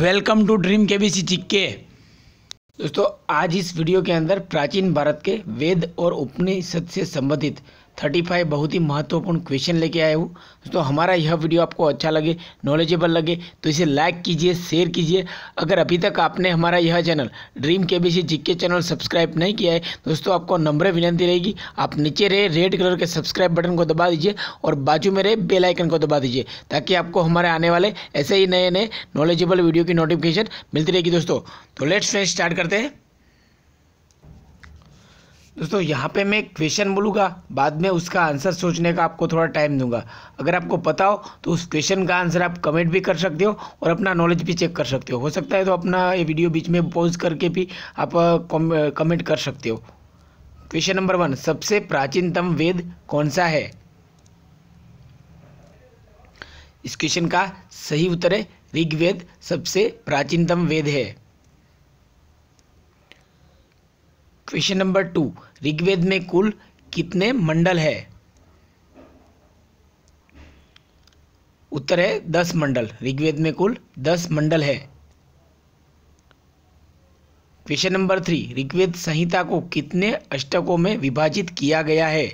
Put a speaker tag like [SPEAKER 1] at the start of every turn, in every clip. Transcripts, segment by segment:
[SPEAKER 1] welcome to dream के B C चिक्के दोस्तों आज इस वीडियो के अंदर प्राचीन भारत के वेद और उपनिषद से संबंधित थर्टी फाइव बहुत ही महत्वपूर्ण क्वेश्चन लेके आए हूँ दोस्तों हमारा यह वीडियो आपको अच्छा लगे नॉलेजेबल लगे तो इसे लाइक कीजिए शेयर कीजिए अगर अभी तक आपने हमारा यह चैनल ड्रीम के बी सी चैनल सब्सक्राइब नहीं किया है दोस्तों आपको नंबर विनती रहेगी आप नीचे रहे रेड कलर के सब्सक्राइब बटन को दबा दीजिए और बाजू में रहे बेलाइकन को दबा दीजिए ताकि आपको हमारे आने वाले ऐसे ही नए नए नॉलेजेबल वीडियो की नोटिफिकेशन मिलती रहेगी दोस्तों तो लेट्स फ्रेंड स्टार्ट करते हैं दोस्तों यहाँ पे मैं क्वेश्चन बोलूँगा बाद में उसका आंसर सोचने का आपको थोड़ा टाइम दूंगा अगर आपको पता हो तो उस क्वेश्चन का आंसर आप कमेंट भी कर सकते हो और अपना नॉलेज भी चेक कर सकते हो हो सकता है तो अपना ये वीडियो बीच में पॉज करके भी आप कमेंट कर सकते हो क्वेश्चन नंबर वन सबसे प्राचीनतम वेद कौन सा है इस क्वेश्चन का सही उत्तर है ऋग्वेद सबसे प्राचीनतम वेद है क्वेश्चन नंबर टू ऋग्वेद में कुल कितने मंडल है उत्तर है दस मंडल ऋग्वेद में कुल दस मंडल है क्वेश्चन नंबर थ्री ऋग्वेद संहिता को कितने अष्टकों में विभाजित किया गया है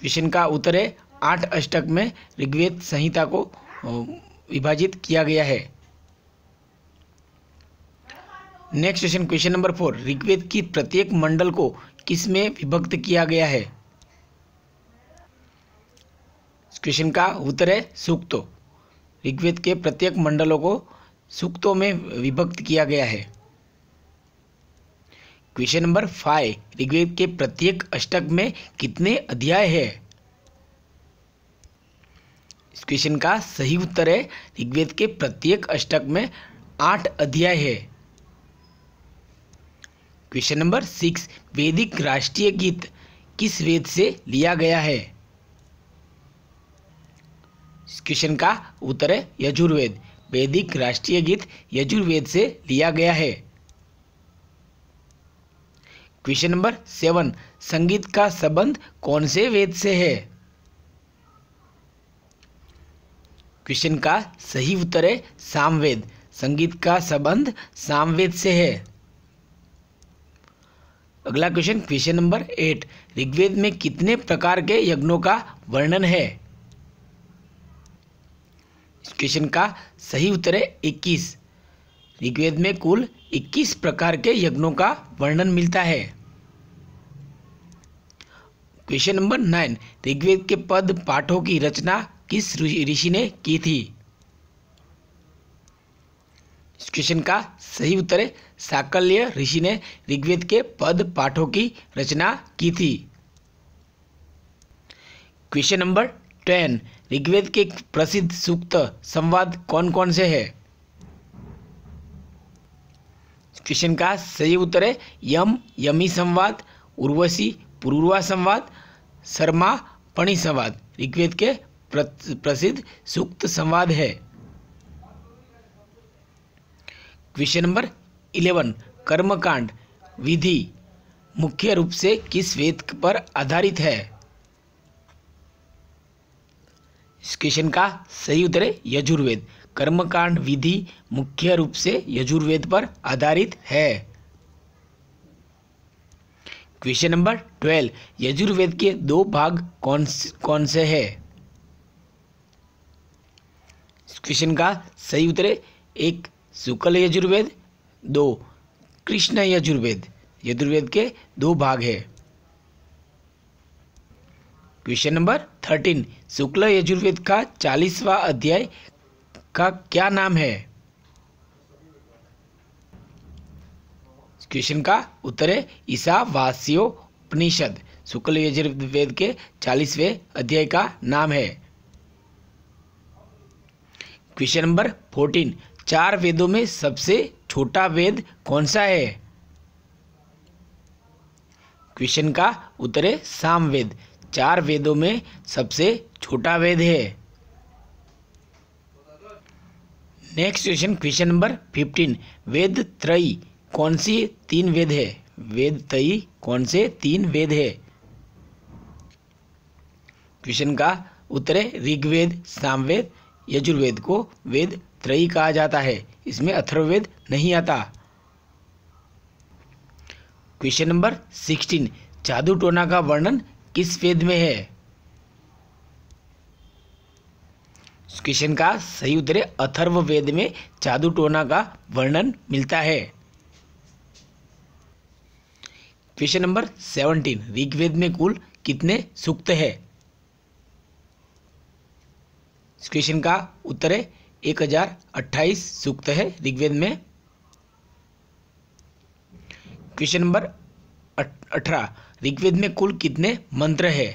[SPEAKER 1] क्वेश्चन का उत्तर है आठ अष्टक में ऋग्वेद संहिता को विभाजित किया गया है next question question number four Rigveda की प्रत्येक मंडल को किसमें विभक्त किया गया है क्वेश्चन का उत्तर है सूक्तो ऋग्वेद के प्रत्येक मंडलों को सूक्तों में विभक्त किया गया है क्वेश्चन नंबर फाइव ऋग्वेद के प्रत्येक अष्टक में कितने अध्याय है इस क्वेश्चन का सही उत्तर है ऋग्वेद के प्रत्येक अष्टक में आठ अध्याय है क्वेश्चन नंबर सिक्स वैदिक राष्ट्रीय गीत किस वेद से लिया गया है इस क्वेश्चन का उत्तर है यजुर्वेद वैदिक राष्ट्रीय गीत यजुर्वेद से लिया गया है क्वेश्चन नंबर सेवन संगीत का संबंध कौन से वेद से है क्वेश्चन का सही उत्तर है सामवेद संगीत का संबंध सामवेद से है अगला question question number eight Rigveda में कितने प्रकार के यज्ञों का वर्णन है इस क्वेश्चन का सही उत्तर है इक्कीस ऋग्वेद में कुल 21 प्रकार के यज्ञों का वर्णन मिलता है क्वेश्चन नंबर नाइन ऋग्वेद के पद पाठों की रचना किस ऋषि ने की थी इस क्वेश्चन का सही उत्तर है साकल्य ऋषि ने ऋग्वेद के पद पाठों की रचना की थी क्वेश्चन नंबर टेन ऋग्वेद के प्रसिद्ध सूक्त संवाद कौन कौन से है क्वेश्चन का सही उत्तर है यम यमी संवाद उर्वशी पूर्वा संवाद शर्मा पणि संवाद ऋग्वेद के प्रसिद्ध सूक्त संवाद है क्वेश्चन नंबर इलेवन कर्मकांड विधि मुख्य रूप से किस वेद पर आधारित है इस क्वेश्चन का सही उत्तर है यजुर्वेद कर्मकांड विधि मुख्य रूप से यजुर्वेद पर आधारित है क्वेश्चन नंबर ट्वेल्व यजुर्वेद के दो भाग कौन कौन से है क्वेश्चन का सही उत्तर है एक शुक्ल यजुर्वेद दो कृष्ण यजुर्वेद यजुर्वेद के दो भाग है question number thirteen Shukla Yajurveda का चालीसवा अध्याय का क्या नाम है क्वेश्चन का उत्तर है ईसा उपनिषद शुक्ल यजुर्वेद के चालीसवें अध्याय का नाम है क्वेश्चन नंबर फोर्टीन चार वेदों में सबसे छोटा वेद कौन सा है क्वेश्चन का उत्तर है सामवेद चार वेदों में सबसे छोटा वेद है next question question number fifteen वेद त्रयी कौन सी तीन वेद है वेद त्रयी कौन से तीन वेद है क्वेश्चन का उत्तर है ऋग्वेद सामवेद यजुर्वेद को वेद त्रयी कहा जाता है इसमें अथर्ववेद नहीं आता क्वेश्चन नंबर सिक्सटीन जादू टोना का वर्णन किस वेद में है क्वेश्चन का सही उत्तर है अथर्व वेद में जादू टोना का वर्णन मिलता है क्वेश्चन नंबर सेवनटीन ऋग्वेद में कुल कितने सूक्त है क्वेश्चन का उत्तर है एक हजार अट्ठाईस सूक्त है ऋग्वेद में क्वेश्चन नंबर अठारह ऋग्वेद में कुल कितने मंत्र है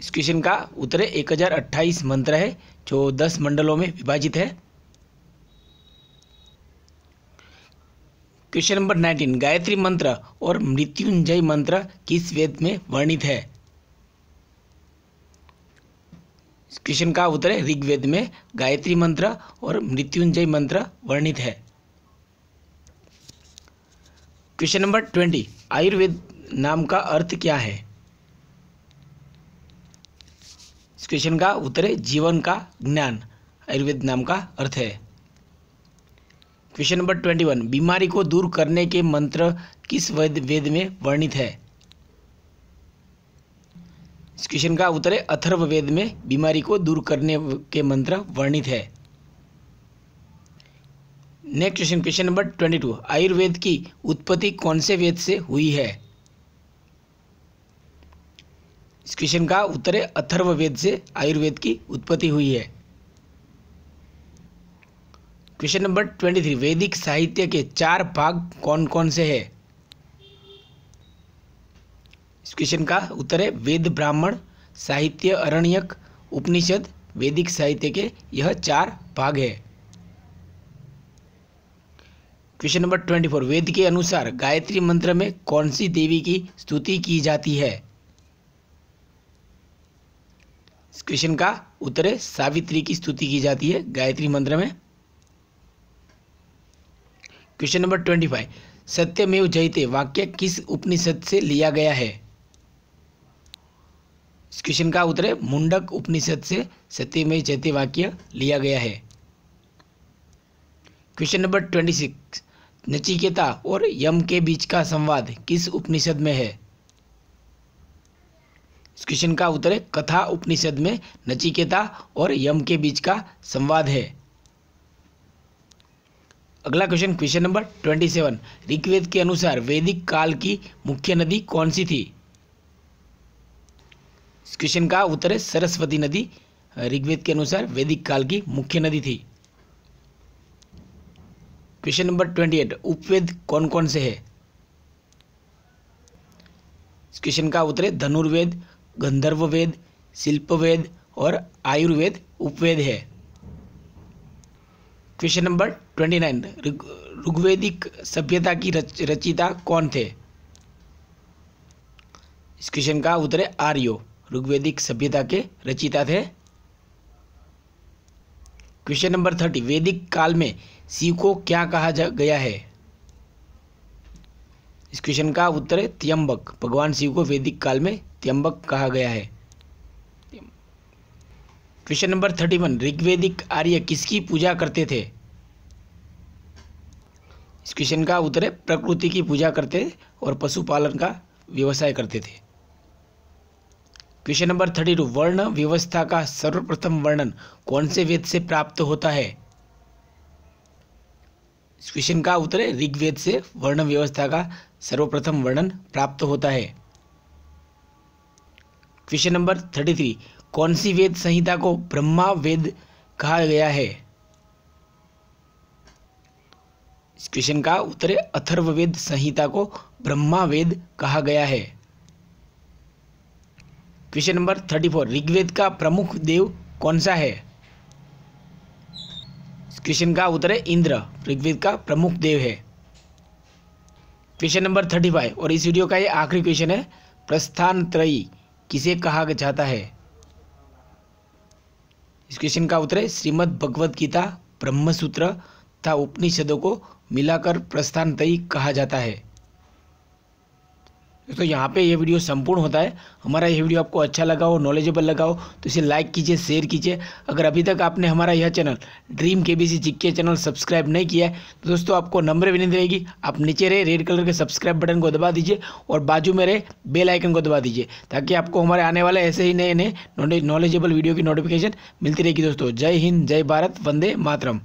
[SPEAKER 1] इस क्वेश्चन का उत्तर एक हजार अट्ठाईस मंत्र है जो दस मंडलों में विभाजित है क्वेश्चन नंबर नाइनटीन गायत्री मंत्र और मृत्युंजय मंत्र किस वेद में वर्णित है क्वेश्चन का उत्तर है ऋग्वेद में गायत्री मंत्र और मृत्युंजय मंत्र वर्णित है क्वेश्चन नंबर ट्वेंटी आयुर्वेद नाम का अर्थ क्या है इस क्वेश्चन का उत्तर है जीवन का ज्ञान आयुर्वेद नाम का अर्थ है क्वेश्चन नंबर ट्वेंटी वन बीमारी को दूर करने के मंत्र किस वेद वेद में वर्णित है इस क्वेश्चन का उत्तर है अथर्व वेद में बीमारी को दूर करने के मंत्र वर्णित है next question question number twenty two Ayurveda की उत्पत्ति कौन से वेद से हुई है इस क्वेश्चन का उत्तर है अथर्व वेद से आयुर्वेद की उत्पत्ति हुई है क्वेश्चन नंबर ट्वेंटी थ्री वैदिक साहित्य के चार भाग कौन कौन से है इस क्वेश्चन का उत्तर है वेद ब्राह्मण साहित्य अरण्यक उपनिषद वैदिक साहित्य के यह चार भाग है क्वेश्चन नंबर ट्वेंटी फोर वेद के अनुसार गायत्री मंत्र में कौन सी देवी की स्तुति की जाती है इस क्वेश्चन का उत्तर है सावित्री की स्तुति की जाती है गायत्री मंत्र में क्वेश्चन नंबर ट्वेंटी फाइव सत्यमेव जयते वाक्य किस उपनिषद से लिया गया है इस क्वेश्चन का उत्तर है मुंडक उपनिषद से सत्यमेव जयते वाक्य लिया गया है question number twenty six Nachiketa और यम के बीच का संवाद किस उपनिषद में है इस क्वेश्चन का उत्तर है कथा उपनिषद में नचिकेता और यम के बीच का संवाद है अगला question question number twenty seven Rigveda के अनुसार वैदिक काल की मुख्य नदी कौन सी थी इस क्वेश्चन का उत्तर है सरस्वती नदी ऋग्वेद के अनुसार वैदिक काल की मुख्य नदी थी क्वेश्चन नंबर ट्वेंटी एट उपवेद कौन कौन से है इस क्वेश्चन का उत्तर है धनुर्वेद गंधर्व वेद शिल्पवेद और आयुर्वेद उपवेद है क्वेश्चन नंबर ट्वेंटी नाइन ऋग्वेदिक सभ्यता की रच, रचिता कौन थे इस क्वेश्चन का उत्तर है आर्यो ऋग्वेदिक सभ्यता के रचिता थे क्वेश्चन नंबर थर्टी वैदिक काल में शिव को क्या कहा जा गया है इस क्वेश्चन का उत्तर है त्यंबक भगवान शिव को वैदिक काल में त्यंबक कहा गया है क्वेश्चन नंबर थर्टी वन ऋग्वेदिक आर्य किसकी पूजा करते थे इस क्वेश्चन का उत्तर है प्रकृति की पूजा करते और पशुपालन का व्यवसाय करते थे क्वेश्चन नंबर थर्टी टू वर्ण व्यवस्था का सर्वप्रथम वर्णन कौन से वेद से प्राप्त होता है इस क्वेश्चन का उत्तर है ऋग्वेद से वर्ण व्यवस्था का सर्वप्रथम वर्णन प्राप्त होता है क्वेश्चन नंबर थर्टी थ्री कौन सी वेद संहिता को ब्रह्मा वेद कहा गया है इस क्वेश्चन का उत्तर अथर्ववेद संहिता को ब्रह्मा वेद कहा गया है question number thirty four Rigveda का प्रमुख देव कौन सा है इस क्वेश्चन का उत्तर है इंद्र ऋग्वेद का प्रमुख देव है क्वेश्चन नंबर थर्टी फाइव और इस वीडियो का ये आखिरी क्वेश्चन है प्रस्थान त्रयी किसे कहा जाता है इस क्वेश्चन का उत्तर है श्रीमद भगवद गीता ब्रह्मसूत्र तथा उपनिषदों को मिलाकर प्रस्थान तय कहा जाता है तो यहाँ पे ये वीडियो संपूर्ण होता है हमारा ये वीडियो आपको अच्छा लगा हो नॉलेजेबल लगा हो तो इसे लाइक कीजिए शेयर कीजिए अगर अभी तक आपने हमारा यह चैनल ड्रीम के बी सी जिक्के चैनल सब्सक्राइब नहीं किया है तो दोस्तों आपको भी विनती रहेगी आप नीचे रहे रेड कलर के सब्सक्राइब बटन को दबा दीजिए और बाजू में रहे बेल आइकन को दबा दीजिए ताकि आपको हमारे आने वाले ऐसे ही नए नए नॉलेजेबल वीडियो की नोटिफिकेशन मिलती रहेगी दोस्तों जय हिंद जय भारत वंदे मातरम